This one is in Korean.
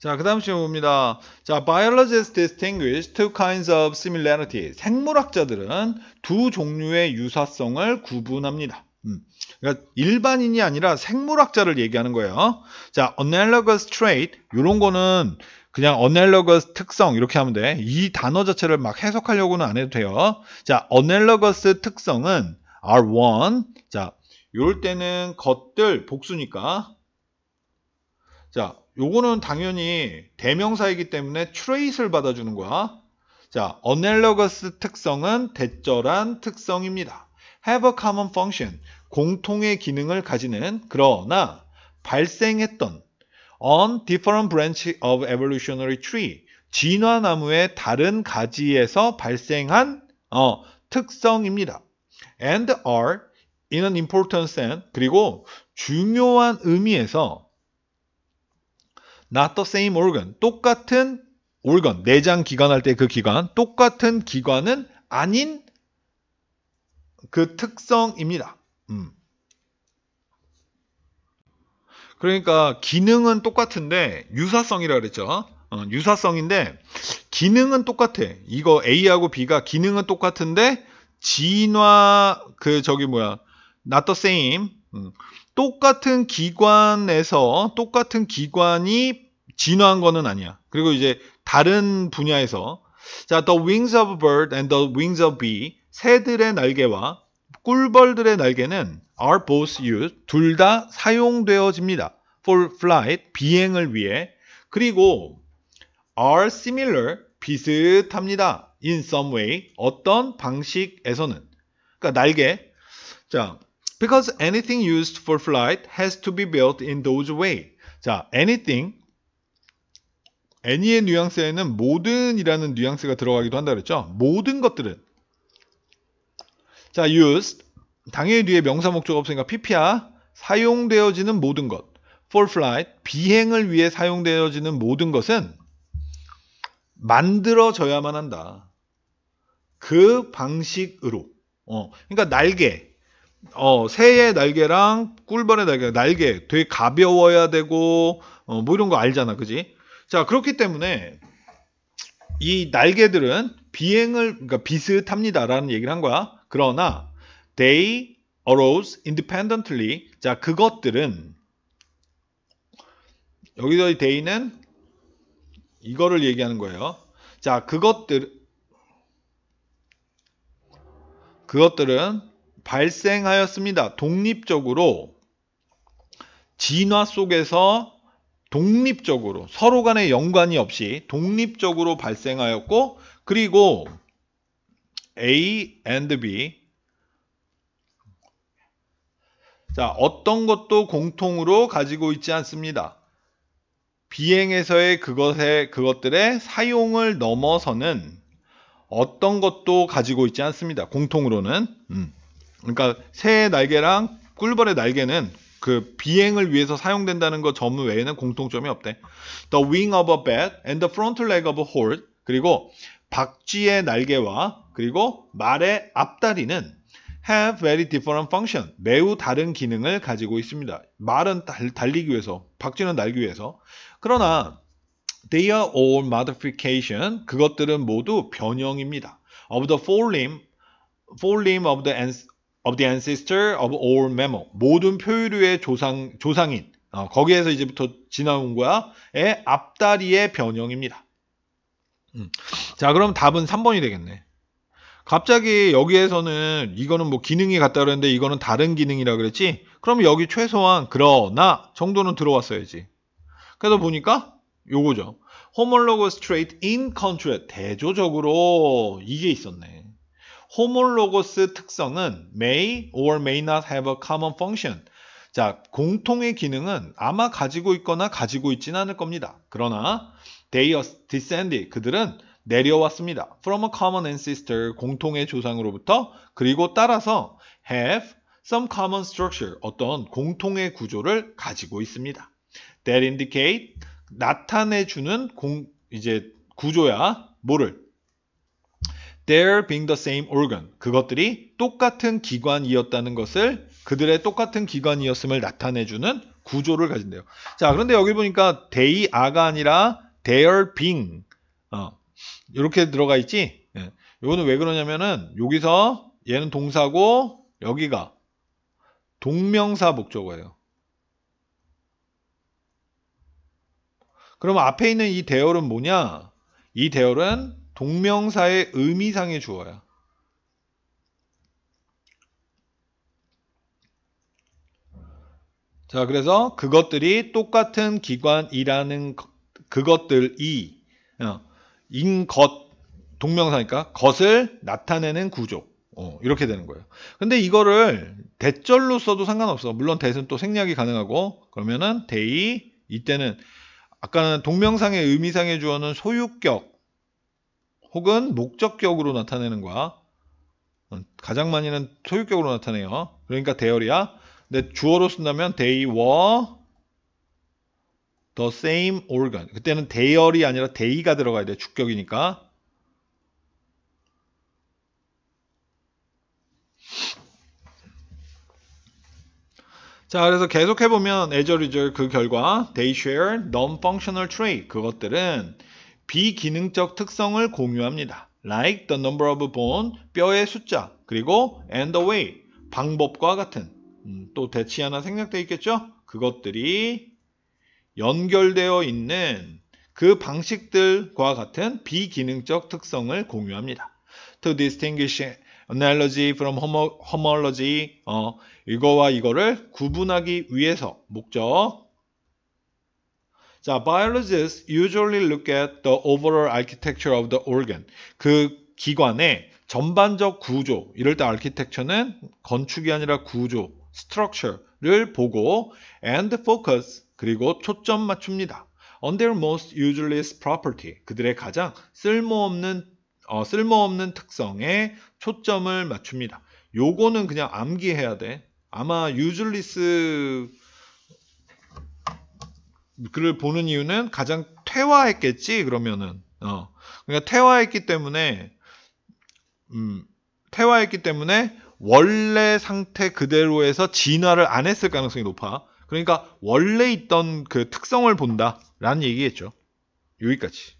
자, 그 다음 시험 봅니다. 자, biologists distinguish two kinds of similarity. 생물학자들은 두 종류의 유사성을 구분합니다. 음, 그러니까 일반인이 아니라 생물학자를 얘기하는 거예요. 자, analogous trait 이런 거는 그냥 analogous 특성 이렇게 하면 돼. 이 단어 자체를 막 해석하려고는 안 해도 돼요. 자, analogous 특성은 are one. 자, 이럴 때는 것들 복수니까 자, 요거는 당연히 대명사이기 때문에 트레이스를 받아주는 거야. 자, analogous 특성은 대절한 특성입니다. have a common function, 공통의 기능을 가지는 그러나 발생했던 on different branch of evolutionary tree, 진화나무의 다른 가지에서 발생한 어, 특성입니다. and are in an important sense, 그리고 중요한 의미에서 not the same organ. 똑같은 organ, 내장 기관할 때 그 기관, 똑같은 기관은 아닌 그 특성입니다. 음. 그러니까 기능은 똑같은데 유사성이라 그랬죠. 어, 유사성인데 기능은 똑같아. 이거 A하고 B가 기능은 똑같은데 진화 그 저기 뭐야 not the same 음. 똑같은 기관에서 똑같은 기관이 진화한 거는 아니야. 그리고 이제 다른 분야에서 자, The Wings of Bird and the Wings of Bee 새들의 날개와 꿀벌들의 날개는 are both used 둘 다 사용되어집니다. for flight 비행을 위해 그리고 are similar 비슷합니다. in some way 어떤 방식에서는 그러니까 날개 자 Because anything used for flight has to be built in those way. 자, anything any의 뉘앙스에는 모든이라는 뉘앙스가 들어가기도 한다 그랬죠. 모든 것들은 자, used 당연히 뒤에 명사 목적 없으니까 PP야. 사용되어지는 모든 것. for flight 비행을 위해 사용되어지는 모든 것은 만들어져야만 한다. 그 방식으로. 어, 그러니까 날개 어, 새의 날개랑 꿀벌의 날개, 날개 되게 가벼워야 되고 어, 뭐 이런 거 알잖아, 그지? 자 그렇기 때문에 이 날개들은 비행을 그러니까 비슷합니다라는 얘기를 한 거야. 그러나 they arose independently. 자 그것들은 여기서 이 d a y 는 이거를 얘기하는 거예요. 자 그것들 그것들은 발생하였습니다. 독립적으로 진화 속에서 독립적으로 서로 간의 연관이 없이 독립적으로 발생하였고 그리고 A and B 자 어떤 것도 공통으로 가지고 있지 않습니다. 비행에서의 그것의 그것들의 사용을 넘어서는 어떤 것도 가지고 있지 않습니다. 공통으로는 음. 그러니까 새의 날개랑 꿀벌의 날개는 그 비행을 위해서 사용된다는 것 전문 외에는 공통점이 없대. The wing of a bat and the front leg of a horse 그리고 박쥐의 날개와 그리고 말의 앞다리는 have very different function. 매우 다른 기능을 가지고 있습니다. 말은 달, 달리기 위해서, 박쥐는 날기 위해서. 그러나 they are all modification. 그것들은 모두 변형입니다. of the forelimb, forelimb of the of the ancestor of all mammal 모든 표류의 조상 조상인 어, 거기에서 이제부터 지나온 거야의 앞다리의 변형입니다. 음. 자 그럼 답은 3번이 되겠네. 갑자기 여기에서는 이거는 뭐 기능이 같다 그랬는데 이거는 다른 기능이라 그랬지? 그럼 여기 최소한 그러나 정도는 들어왔어야지. 그래서 보니까 요거죠. homologous trait in contrast 대조적으로 이게 있었네. 호몰로거스 특성은 may or may not have a common function. 자, 공통의 기능은 아마 가지고 있거나 가지고 있진 않을 겁니다. 그러나 they descended 그들은 내려왔습니다. from a common ancestor 공통의 조상으로부터 그리고 따라서 have some common structure 어떤 공통의 구조를 가지고 있습니다. that indicate 나타내 주는 공 이제 구조야 뭐를 there being the same organ 그것들이 똑같은 기관이었다는 것을 그들의 똑같은 기관이었음을 나타내주는 구조를 가진대요. 자 그런데 여기 보니까 they are가 아니라 t h e i e being 어, 이렇게 들어가 있지. 예. 이거는 왜 그러냐면은 여기서 얘는 동사고 여기가 동명사 목적어예요. 그럼 앞에 있는 이 대열은 뭐냐? 이 대열은 동명사의 의미상의 주어야. 자, 그래서 그것들이 똑같은 기관이라는 그것들이 어, 인것 동명사니까 것을 나타내는 구조. 어, 이렇게 되는 거예요. 근데 이거를 대절로 써도 상관없어. 물론 대는 또 생략이 가능하고 그러면은 대이 이때는 아까는 동명상의 의미상의 주어는 소유격 혹은 목적격으로 나타내는 거야. 음, 가장 많이는 소유격으로 나타내요. 그러니까 대열이야. 근데 주어로 쓴다면 they were the same organ. 그때는 대열이 아니라 데 y 가 들어가야 돼. 주격이니까. 자, 그래서 계속해보면 as a result 그 결과 they share non-functional trait 그것들은 비기능적 특성을 공유합니다. like the number of bone, 뼈의 숫자, 그리고 and the way, 방법과 같은 음, 또 대치 하나 생략되어 있겠죠? 그것들이 연결되어 있는 그 방식들과 같은 비기능적 특성을 공유합니다. To distinguish analogy from homology, 어, 이거와 이거를 구분하기 위해서 목적 자, biologists usually look at the overall architecture of the organ. 그 기관의 전반적 구조. 이럴 때 architecture는 건축이 아니라 구조, structure를 보고 and focus 그리고 초점 맞춥니다. on their most useless property. 그들의 가장 쓸모없는 어, 쓸모없는 특성에 초점을 맞춥니다. 요거는 그냥 암기해야 돼. 아마 유즐리스 그를 보는 이유는 가장 퇴화했겠지 그러면은 어 그러니까 퇴화했기 때문에 음 퇴화했기 때문에 원래 상태 그대로에서 진화를 안 했을 가능성이 높아 그러니까 원래 있던 그 특성을 본다라는 얘기겠죠 여기까지